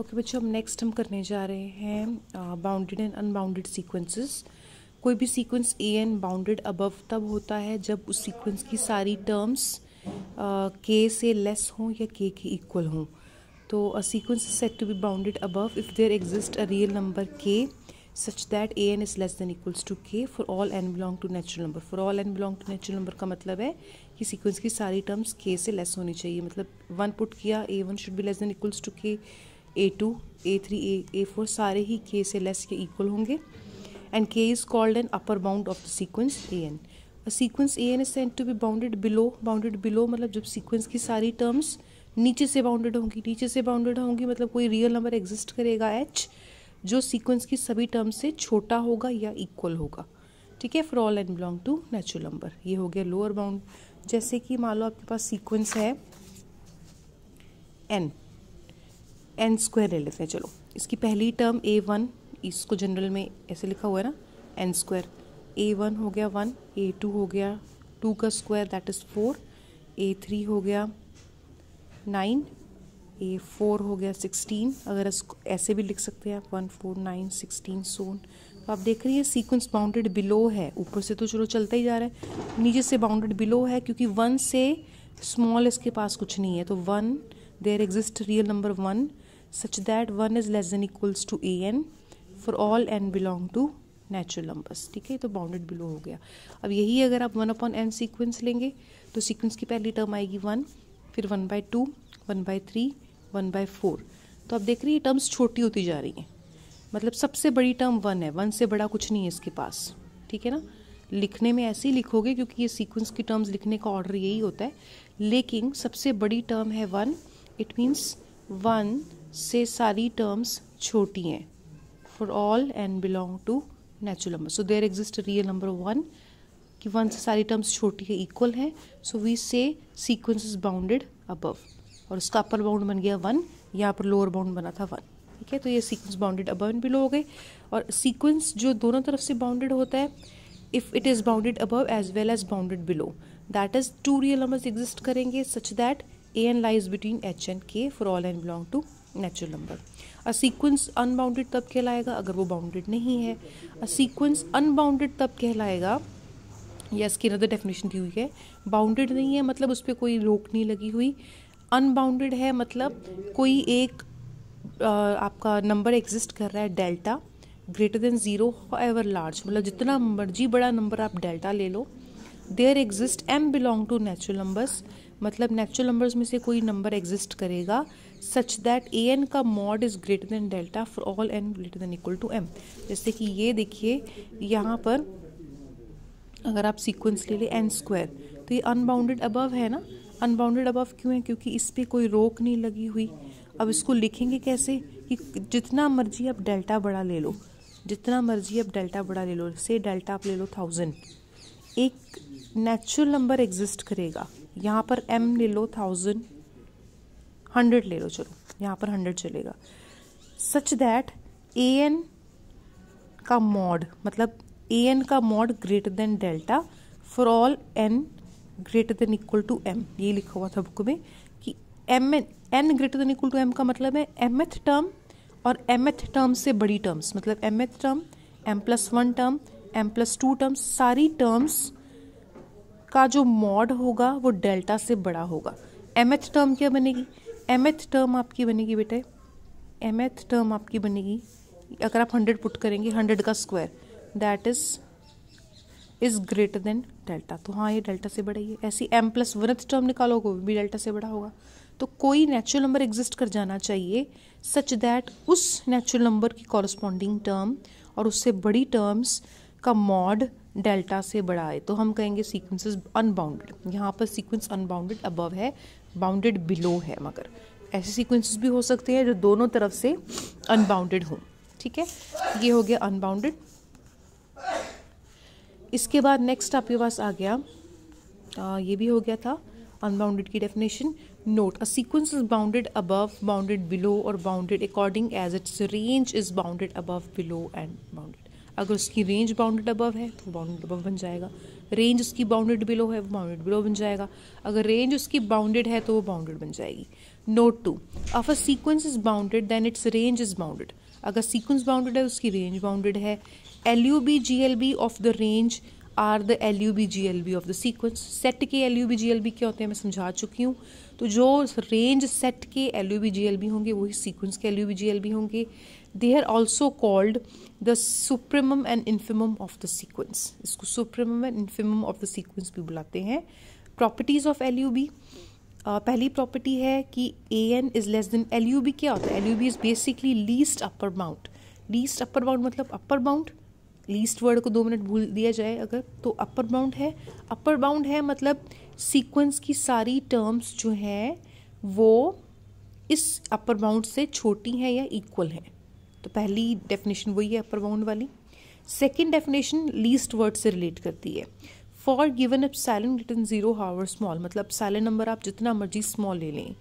okay okay, बच्चों हम next हम करने जा रहे हैं बाउंडेड एंड अनबाउंडेड सीक्वेंसेस कोई भी sequence a n bounded above तब होता है जब उस सीक्वेंस की सारी टर्म्स के uh, से लेस हों या के के इक्वल हों तो a sequence is set to be bounded above if there exist a real number k such that a n is less than equals to k for all n belong to natural number for all n belong to natural number का मतलब है कि sequence की सारी terms के से less होनी चाहिए मतलब वन पुट किया a one should be less than equals to k a two a three a a four सारे ही के से लेस के इक्वल होंगे and k is called an upper bound of the sequence a n sequence a n is sent to be bounded below bounded below मतलब जब sequence की सारी टर्म्स नीचे से बाउंडेड होंगी नीचे से बाउंडेड होंगी मतलब कोई रियल नंबर एग्जिस्ट करेगा एच जो सीक्वेंस की सभी टर्म्स से छोटा होगा या इक्वल होगा ठीक है for all n belong to natural number ये हो गया लोअर बाउंड जैसे कि मान लो आपके पास सीक्वेंस है एन एन स्क्वायर ले लेते हैं चलो इसकी पहली टर्म ए वन इसको जनरल में ऐसे लिखा हुआ है ना एन स्क्वायर ए वन हो गया वन ए टू हो गया टू का square that is four a three हो गया नाइन ए फोर हो गया सिक्सटीन अगर ऐसे भी लिख सकते हैं आप one four nine sixteen so on तो आप देख रही है सीक्वेंस बाउंडेड बिलो है ऊपर से तो चलो चलता ही जा रहा है नीचे से बाउंडेड बिलो है क्योंकि वन से स्मॉल इसके पास कुछ नहीं है तो one there exist real number one such that one is less than equals to a n for all n belong to natural numbers ठीक है तो बाउंडेड बिलो हो गया अब यही अगर आप वन अपॉन एन सीक्वेंस लेंगे तो सीक्वेंस की पहली टर्म आएगी वन फिर one by two one by three one by four तो आप देख रही है टर्म्स छोटी होती जा रही हैं मतलब सबसे बड़ी टर्म वन है वन से बड़ा कुछ नहीं है इसके पास ठीक है ना लिखने में ऐसे ही लिखोगे क्योंकि ये सीक्वेंस की टर्म्स लिखने का ऑर्डर यही होता है लेकिन सबसे बड़ी टर्म है वन इट मीन्स वन से सारी टर्म्स छोटी हैं for all n belong to natural number so there exist real number one कि वन से सारी टर्म्स छोटी है इक्वल है so we say sequence is bounded above और उसका अपर बाउंड बन गया वन यहाँ पर लोअर बाउंड बना था वन ठीक है तो ये sequence bounded above and below हो गए और सीक्वेंस जो दोनों तरफ से बाउंडेड होता है if it is bounded above as well as bounded below that is two real numbers exist करेंगे such that a n lies between h and k for all n belong to natural number a sequence unbounded तब कहलाएगा अगर वो bounded नहीं है अ sequence unbounded तब कहलाएगा या इसकी अनदर डेफिनेशन दी हुई है बाउंडेड नहीं है मतलब उस पर कोई रोक नहीं लगी हुई अनबाउंडेड है मतलब कोई एक आ, आपका नंबर एग्जिस्ट कर रहा है delta greater than zero ever large मतलब जितना मर्जी बड़ा नंबर आप डेल्टा ले लो there exist m belong to natural numbers मतलब नेचुरल नंबर्स में से कोई नंबर एग्जिस्ट करेगा सच दैट ए एन का mod is greater than delta for all n greater than equal to m जैसे कि ये देखिए यहाँ पर अगर आप सीक्वेंस ले लें एन स्क्वायर तो ये अनबाउंडेड अबव है ना अनबाउंडेड अबव क्यों है क्योंकि इस पर कोई रोक नहीं लगी हुई अब इसको लिखेंगे कैसे कि जितना मर्जी आप डेल्टा बड़ा ले लो जितना मर्जी आप डेल्टा बड़ा ले लो से डेल्टा आप ले लो थाउजेंड एक नेचुरल नंबर एग्जिस्ट करेगा यहाँ पर एम ले लो थाउजेंड हंड्रेड ले लो चलो यहाँ पर हंड्रेड चलेगा सच दैट ए एन का मॉड मतलब ए एन का mod greater than delta for all n greater than equal to m ये लिखा हुआ था बुक में कि m n n greater than equal to m का मतलब है एम एथ टर्म और एम एथ टर्म से बड़ी टर्म्स मतलब m th term m plus one term m plus two term सारी टर्म्स का जो मॉड होगा वो डेल्टा से बड़ा होगा एम एथ टर्म क्या बनेगी एम एथ टर्म आपकी बनेगी बेटे एम एथ टर्म आपकी बनेगी अगर आप हंड्रेड पुट करेंगे हंड्रेड का square that is is greater than delta तो हाँ ये डेल्टा से बड़ा ही है ऐसी एम प्लस वनथ टर्म निकालोगे वो भी डेल्टा से बड़ा होगा तो कोई नेचुरल नंबर एग्जिस्ट कर जाना चाहिए सच दैट उस नेचुरल नंबर की कॉरस्पॉन्डिंग टर्म और उससे बड़ी टर्म्स का मॉड डेल्टा से बड़ा है तो हम कहेंगे सीक्वेंसेस अनबाउंडेड यहाँ पर सीक्वेंस अनबाउंडेड अबव है बाउंडेड बिलो है मगर ऐसे सीक्वेंसेस भी हो सकते हैं जो दोनों तरफ से अनबाउंडेड हो ठीक है ये हो गया अनबाउंडेड इसके बाद नेक्स्ट आपके पास आ गया आ, ये भी हो गया था अनबाउंडेड की definition note a sequence is bounded above bounded below और bounded according as its range is bounded above below and bounded अगर उसकी रेंज बाउंडेड अबव है तो बाउंडेड अबव बन जाएगा रेंज उसकी बाउंडेड बिलो है वो बाउंडेड बिलो बन जाएगा अगर रेंज उसकी बाउंडेड है तो वो बाउंडेड बन जाएगी note two if a sequence is bounded then its range is bounded अगर सीक्वेंस बाउंडेड है उसकी रेंज बाउंडेड है L U B G L B of the range are the L U B G L B of the sequence set के L U B G L B क्या होते हैं मैं समझा चुकी हूँ तो जो रेंज सेट के L U B G L B होंगे वही सीक्वेंस के L U B G L B होंगे they are also called the supremum and infimum of the sequence इसको supremum and infimum of the sequence भी बुलाते हैं properties of L U B पहली property है कि a n is less than L U B क्या होता है L U B is basically least upper bound least upper bound मतलब अपर माउंट लीस्ट वर्ड को दो मिनट भूल दिया जाए अगर तो अपर बाउंड है अपर बाउंड है मतलब सीक्वेंस की सारी टर्म्स जो हैं वो इस अपर बाउंड से छोटी हैं या इक्वल हैं तो पहली डेफिनेशन वही है अपर बाउंड वाली सेकेंड डेफिनेशन लीस्ट वर्ड से रिलेट करती है for given epsilon return zero however small मतलब साइलेंट नंबर आप जितना मर्जी स्मॉल ले लें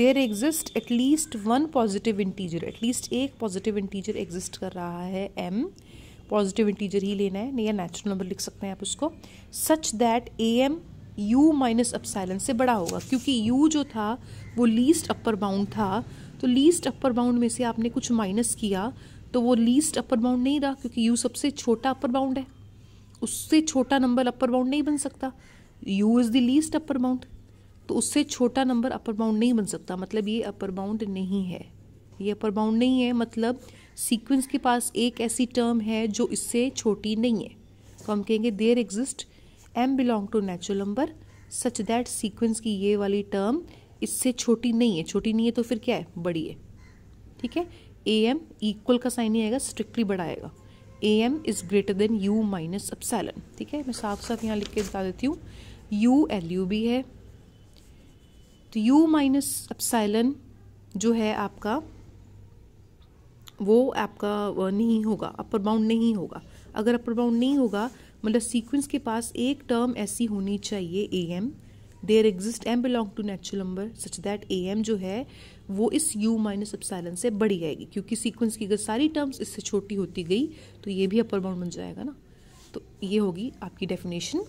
there exist at least one positive integer at least एक पॉजिटिव इंटीजर एग्जिस्ट कर रहा है एम पॉजिटिव इंटीजर ही लेना है नहीं या नेचुरल नंबर लिख सकते हैं आप उसको such that a m u minus epsilon से बड़ा होगा क्योंकि यू जो था वो लीस्ट अपर बाउंड था तो लीस्ट अपर बाउंड में से आपने कुछ माइनस किया तो वो लीस्ट अपर बाउंड नहीं रहा क्योंकि यू सबसे छोटा अपर बाउंड है उससे छोटा नंबर अपर बाउंड नहीं बन सकता u is the least upper bound तो उससे छोटा नंबर अपर बाउंड नहीं बन सकता मतलब ये अपर बाउंड नहीं है ये अपर बाउंड नहीं है मतलब सीक्वेंस के पास एक ऐसी टर्म है जो इससे छोटी नहीं है तो हम कहेंगे there exist m belong to natural number such that sequence की ये वाली टर्म इससे छोटी नहीं है छोटी नहीं है तो फिर क्या है बड़ी है ठीक है ए एम इक्वल का साइन ही आएगा स्ट्रिक्टली बड़ा आएगा a m is greater than u minus epsilon ठीक है मैं साफ साफ यहाँ लिख के बता देती हूँ यू एल यू भी है तो यू माइनस अपसाइलन जो है आपका वो आपका नहीं होगा अपर बाउंड नहीं होगा अगर अपर बाउंड नहीं होगा मतलब सीक्वेंस के पास एक टर्म ऐसी होनी चाहिए a m there exist m belong to natural number such that a m जो है वो इस यू माइनस अपसाइलन से बढ़ी आएगी क्योंकि सीक्वेंस की अगर सारी टर्म्स इससे छोटी होती गई तो ये भी अपर बाउंड बन जाएगा ना तो ये होगी आपकी डेफिनेशन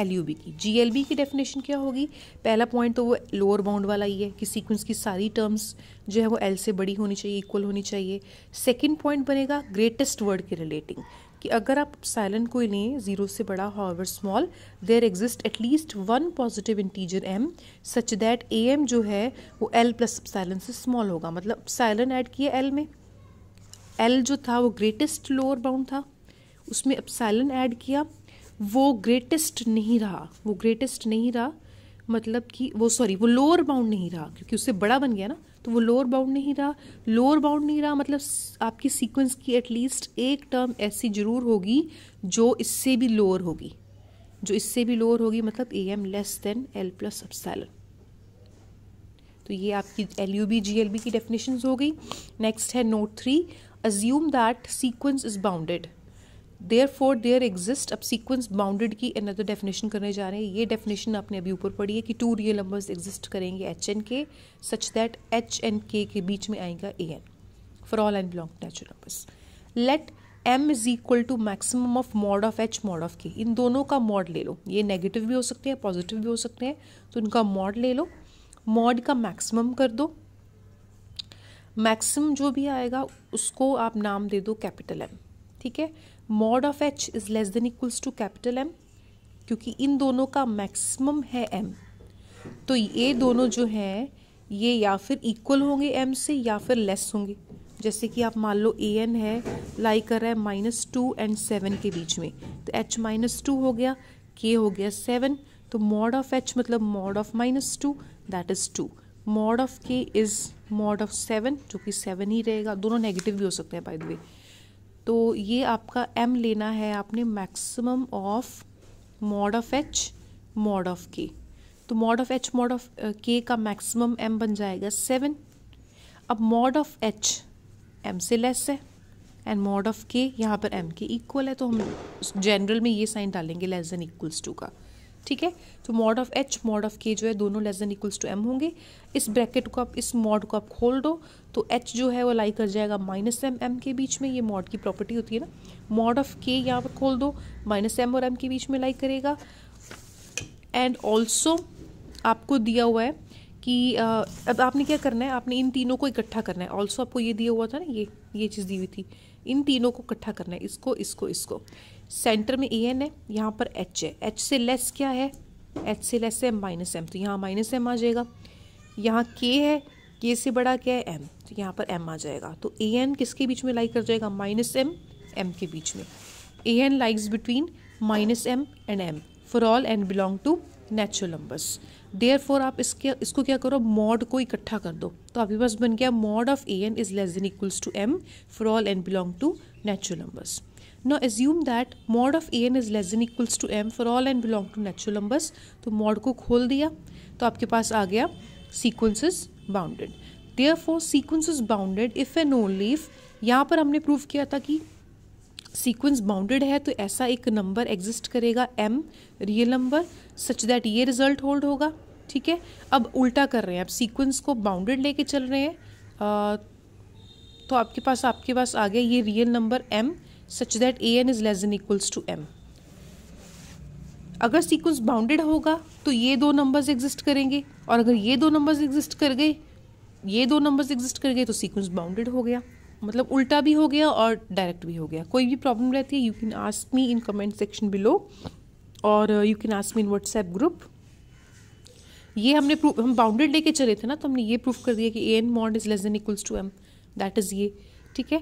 एल यू बी की जी एल बी की डेफिनेशन क्या होगी पहला पॉइंट तो वो लोअर बाउंड वाला ही है कि सीक्वेंस की सारी टर्म्स जो है वो एल से बड़ी होनी चाहिए इक्वल होनी चाहिए सेकेंड पॉइंट बनेगा ग्रेटेस्ट वर्ड के रिलेटिंग कि अगर आप साइलेंट को लें ज़ीरो से बड़ा however small there exist at least one positive integer m such that a m जो है वो एल प्लस साइलेंट से स्मॉल होगा मतलब साइलेंट ऐड किया एल में एल जो था वो ग्रेटेस्ट लोअर बाउंड था उसमें अब साइलेंट ऐड किया वो ग्रेटेस्ट नहीं रहा वो ग्रेटेस्ट नहीं रहा मतलब कि वो सॉरी वो लोअर बाउंड नहीं रहा क्योंकि उससे बड़ा बन गया ना तो वो लोअर बाउंड नहीं रहा लोअर बाउंड नहीं रहा मतलब आपकी सीक्वेंस की एटलीस्ट एक टर्म ऐसी जरूर होगी जो इससे भी लोअर होगी जो इससे भी लोअर होगी मतलब a m less than L plus epsilon तो ये आपकी L U B G L B की डेफिनेशन हो गई नेक्स्ट है note three assume that sequence is bounded therefore there exist अब सीक्वेंस बाउंडेड की अनदर डेफिनेशन करने जा रहे हैं ये डेफिनेशन आपने अभी ऊपर पढ़ी है कि टू रियल नंबर्स एग्जिस्ट करेंगे h and k such that H and के के बीच में आएगा a n for all n belong natural numbers let m is equal to maximum of mod of h mod of k इन दोनों का mod ले लो ये नेगेटिव भी हो सकते हैं पॉजिटिव भी हो सकते हैं तो इनका मॉड ले लो मॉड का मैक्सिमम कर दो मैक्सिमम जो भी आएगा उसको आप नाम दे दो कैपिटल एम ठीक है mod of h is less than equals to capital M क्योंकि इन दोनों का मैक्सिमम है एम तो ये दोनों जो हैं ये या फिर इक्वल होंगे एम से या फिर लेस होंगे जैसे कि आप मान लो ए एन है लाई कर रहा है माइनस टू एंड सेवन के बीच में तो एच माइनस टू हो गया के हो गया सेवन तो मॉड ऑफ एच मतलब mod of minus two that is two mod of k is mod of seven जो कि सेवन ही रहेगा दोनों नेगेटिव भी हो सकते हैं बाय द वे तो ये आपका एम लेना है आपने maximum of mod of h mod of k तो mod of h mod of k का मैक्सिमम एम बन जाएगा सेवन अब मॉड ऑफ एच एम से लेस है एंड मॉड ऑफ के यहाँ पर एम के इक्वल है तो हम जनरल में ये साइन डालेंगे लेस देन इक्वल्स टू का ठीक है तो mod of h mod of k जो है दोनों less than equals to m होंगे इस ब्रैकेट को आप इस मॉड को आप खोल दो तो एच जो है वो लाई कर जाएगा माइनस एम एम के बीच में ये मॉड की प्रॉपर्टी होती है ना मॉड ऑफ के यहाँ पर खोल दो माइनस एम और एम के बीच में लाई करेगा एंड ऑल्सो आपको दिया हुआ है कि अब आपने क्या करना है आपने इन तीनों को इकट्ठा करना है ऑल्सो आपको ये दिया हुआ था ना ये ये चीज़ दी हुई थी इन तीनों को इकट्ठा करना है इसको इसको इसको सेंटर में ए एन है यहाँ पर एच है एच से लेस क्या है एच से लेस है माइनस एम तो यहाँ माइनस एम आ जाएगा यहाँ के है के से बड़ा क्या है एम तो यहाँ पर एम आ जाएगा तो ए एन किसके बीच में लाइक कर जाएगा माइनस एम एम के बीच में a n lies between minus m and m for all n belong to natural numbers therefore आप इसके इसको क्या करो मॉड को इकट्ठा कर दो तो आपके पास बन गया mod of a n is less than equals to m for all n belong to natural numbers now assume that mod of a n is less than equals to m for all n belong to natural numbers तो mod को खोल दिया तो आपके पास आ गया sequences bounded therefore sequences bounded if and only if यहाँ पर हमने प्रूव किया था कि सीक्वेंस बाउंडेड है तो ऐसा एक नंबर एग्जिस्ट करेगा m real number such that ये रिजल्ट होल्ड होगा ठीक है अब उल्टा कर रहे हैं अब सीक्वेंस को बाउंडेड लेके चल रहे हैं तो आपके पास आपके पास आ गया ये real number m such that a n is less than equals to m अगर सीक्वेंस बाउंडेड होगा तो ये दो नंबर्स एग्जिस्ट करेंगे और अगर ये दो नंबर्स एग्जिस्ट कर गए ये दो नंबर्स एग्जिस्ट कर गए तो सीक्वेंस बाउंडेड हो गया मतलब उल्टा भी हो गया और डायरेक्ट भी हो गया कोई भी प्रॉब्लम रहती है you can ask me in comment section below और you can ask me in WhatsApp group ये हमने प्रूफ हम बाउंडेड लेके चले थे ना तो हमने ये प्रूफ कर दिया कि a n mod is less than equals to m that is ये ठीक है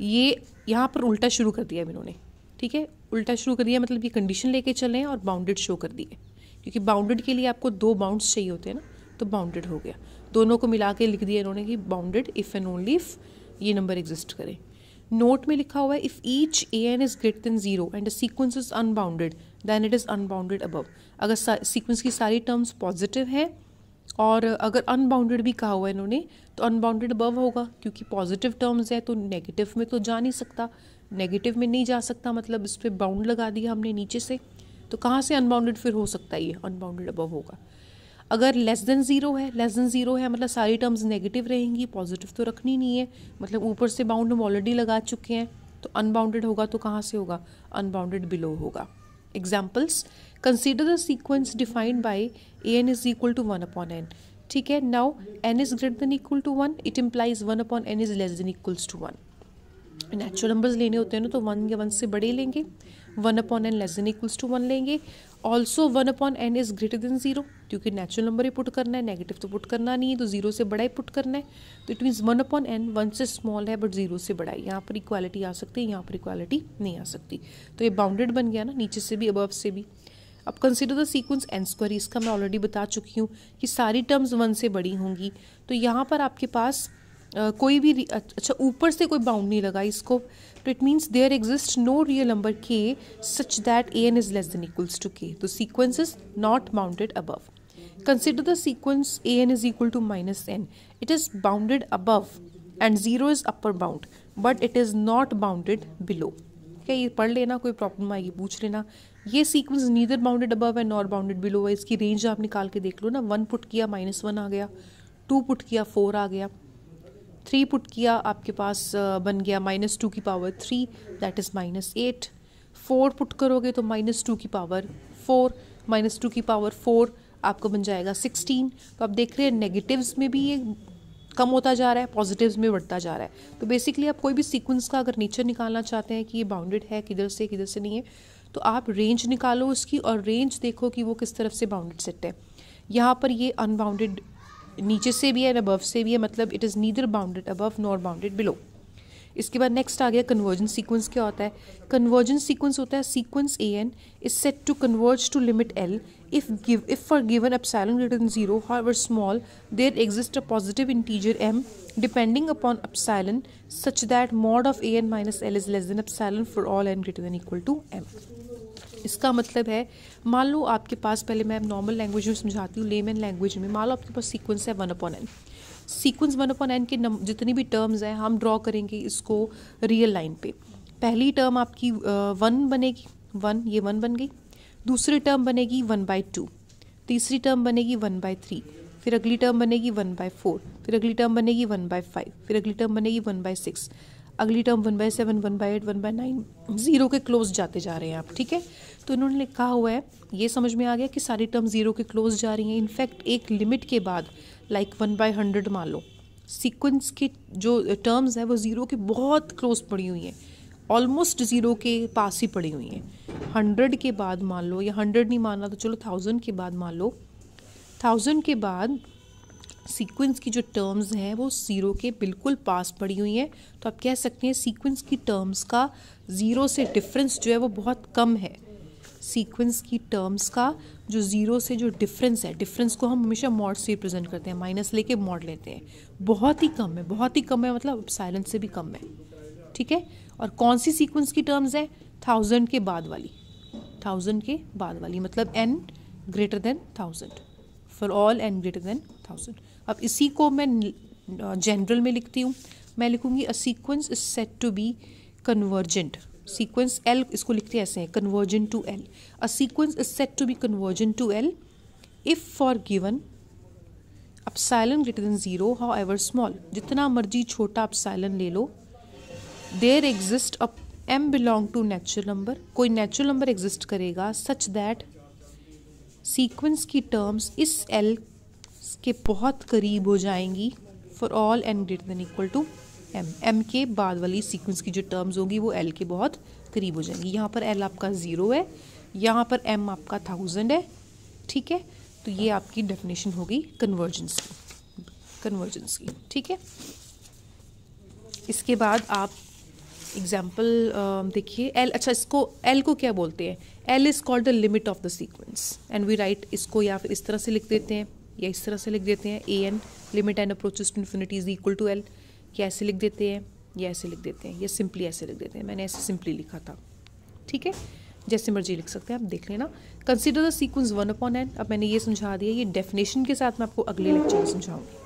ये यहाँ पर उल्टा शुरू कर दिया इन्होंने ठीक है उल्टा शुरू कर दिया मतलब ये कंडीशन लेके चले और बाउंडेड शो कर दिए क्योंकि बाउंडेड के लिए आपको दो बाउंड्स चाहिए होते हैं ना तो बाउंडेड हो गया दोनों को मिला के लिख दिया इन्होंने कि bounded if and only if ये नंबर एग्जिस्ट करें नोट में लिखा हुआ है if each a n is greater than zero and the sequence is unbounded then it is unbounded above अगर सीक्वेंस की सारी टर्म्स पॉजिटिव है और अगर अनबाउंडेड भी कहा हुआ है इन्होंने तो अनबाउंडेड अबव होगा क्योंकि पॉजिटिव टर्म्स है तो नेगेटिव में तो जा नहीं सकता नेगेटिव में नहीं जा सकता मतलब इस पर बाउंड लगा दिया हमने नीचे से तो कहाँ से अनबाउंडेड फिर हो सकता है ये अनबाउंडेड अबव होगा अगर लेस देन ज़ीरो है लेस देन ज़ीरो है मतलब सारी टर्म्स नेगेटिव रहेंगी पॉजिटिव तो रखनी नहीं है मतलब ऊपर से बाउंड हम ऑलरेडी लगा चुके हैं तो अनबाउंडेड होगा तो कहाँ से होगा अनबाउंडेड बिलो होगा examples consider the sequence defined by a n is equal to one upon n ठीक है now n is greater than equal to one it implies one upon n is less than equals to one natural numbers लेने होते हैं ना तो one या one से बड़े लेंगे one upon n less than equals to one लेंगे also one upon n is greater than zero क्योंकि नेचुरल नंबर ही पुट करना है नेगेटिव तो पुट करना नहीं है तो जीरो से बड़ा ही पुट करना है तो it means one upon n one से स्मॉल है बट जीरो से बड़ा है यहाँ पर इक्वालिटी आ सकती है यहाँ पर इक्वालिटी नहीं आ सकती तो ये बाउंडेड बन गया ना नीचे से भी अबव से भी अब consider the sequence n square इसका मैं ऑलरेडी बता चुकी हूँ कि सारी टर्म्स वन से बड़ी होंगी तो यहाँ पर आपके पास कोई भी अच्छा ऊपर से कोई बाउंड नहीं लगा इसको तो it means there exist no real number k such that a n is less than equals to k तो sequence is not bounded above consider the sequence a n is equal to minus n it is bounded above and zero is upper bound but it is not bounded below ठीक है ये पढ़ लेना कोई problem आएगी पूछ लेना ये sequence neither bounded above and not bounded below है इसकी रेंज आप निकाल के देख लो ना वन पुट किया माइनस वन आ गया टू पुट किया फोर आ गया थ्री पुट किया आपके पास बन गया माइनस टू की power three that is minus eight four put करोगे तो माइनस टू की पावर फोर माइनस टू की पावर फोर आपको बन जाएगा सिक्सटीन तो आप देख रहे हैं नेगेटिव्स में भी ये कम होता जा रहा है पॉजिटिव्स में बढ़ता जा रहा है तो बेसिकली आप कोई भी सीक्वेंस का अगर नेचर निकालना चाहते हैं कि ये बाउंडेड है किधर से किधर से नहीं है तो आप रेंज निकालो उसकी और रेंज देखो कि वो किस तरफ से बाउंडेड सेट है यहाँ पर ये अनबाउंडेड नीचे से भी है एंड अबव से भी है मतलब it is neither bounded above nor bounded below इसके बाद नेक्स्ट आ गया कन्वर्जन सीक्वेंस क्या होता है कन्वर्जन सीक्वेंस होता है sequence a n is set to converge to limit L if give if for given epsilon greater than zero ever small there exist a positive integer m depending upon epsilon such that mod of a n minus L is less than epsilon for all n greater than equal to m इसका मतलब है मान लो आपके पास पहले मैं normal language में समझाती हूँ लेमन लैंग्वेज में मान लो आपके पास सीक्वेंस है one upon n sequence one upon n के नम जितनी भी टर्म्स हैं हम ड्रॉ करेंगे इसको रियल लाइन पे पहली टर्म आपकी वन बनेगी वन ये वन बन गई दूसरी टर्म बनेगी वन बाई टू तीसरी टर्म बनेगी वन बाय थ्री फिर अगली टर्म बनेगी वन बाय फोर फिर अगली टर्म बनेगी वन बाय फाइव फिर अगली टर्म बनेगी वन बाय सिक्स अगली term one by seven one by eight one by nine zero के क्लोज जाते जा रहे हैं आप ठीक है तो इन्होंने लिखा हुआ है ये समझ में आ गया कि सारी टर्म ज़ीरो के क्लोज जा रही हैं इनफैक्ट एक लिमिट के बाद लाइक वन बाई हंड्रेड मान लो सीक्वेंस की जो टर्म्स है वो ज़ीरो के बहुत क्लोज पड़ी हुई हैं ऑलमोस्ट ज़ीरो के पास ही पड़ी हुई हैं हंड्रेड के बाद मान लो या हंड्रेड नहीं मानना तो चलो थाउजेंड के बाद मान लो थाउजेंड के बाद सीक्वेंस की जो टर्म्स हैं वो ज़ीरो के बिल्कुल पास पड़ी हुई हैं तो आप कह सकते हैं सीक्वेंस की टर्म्स का ज़ीरो से डिफरेंस जो है वो बहुत कम है सीक्वेंस की टर्म्स का जो ज़ीरो से जो डिफरेंस है डिफरेंस को हम हमेशा मॉड से रिप्रेजेंट करते हैं माइनस लेके मॉड लेते हैं बहुत ही कम है बहुत ही कम है मतलब साइलेंस से भी कम है ठीक है और कौन सी सीक्वेंस की टर्म्स है थाउजेंड के बाद वाली थाउजेंड के बाद वाली मतलब n greater than thousand for all n greater than thousand अब इसी को मैं जनरल में लिखती हूँ मैं लिखूँगी a sequence is set to be convergent sequence L इसको लिखते ऐसे हैं convergent to L a sequence is set to be convergent to L if for given epsilon greater than zero however small जितना मर्जी छोटा epsilon ले लो there exist a M belong to natural number कोई natural number exist करेगा such that sequence की terms इस L के बहुत करीब हो जाएंगी for all n greater than equal to M M के बाद वाली सीक्वेंस की जो टर्म्स होगी वो एल के बहुत करीब हो जाएंगी यहाँ पर एल आपका ज़ीरो है यहाँ पर एम आपका थाउजेंड है ठीक है तो ये आपकी डेफिनेशन होगी कन्वर्जेंस की कन्वर्जेंस की ठीक है इसके बाद आप एग्जाम्पल देखिए एल अच्छा इसको एल को क्या बोलते हैं L is called the limit of the sequence and we write इसको या फिर इस तरह से लिख देते हैं या इस तरह से लिख देते हैं a n limit n approaches to infinity is equal to L या ऐसे लिख देते हैं या ऐसे लिख देते हैं या सिंपली ऐसे लिख देते हैं मैंने ऐसे सिंपली लिखा था ठीक है जैसे मर्जी लिख सकते हैं आप देख लेना consider the sequence one upon n अब मैंने ये समझा दिया ये डेफिनेशन के साथ मैं आपको अगले लेक्चर में समझाऊंगी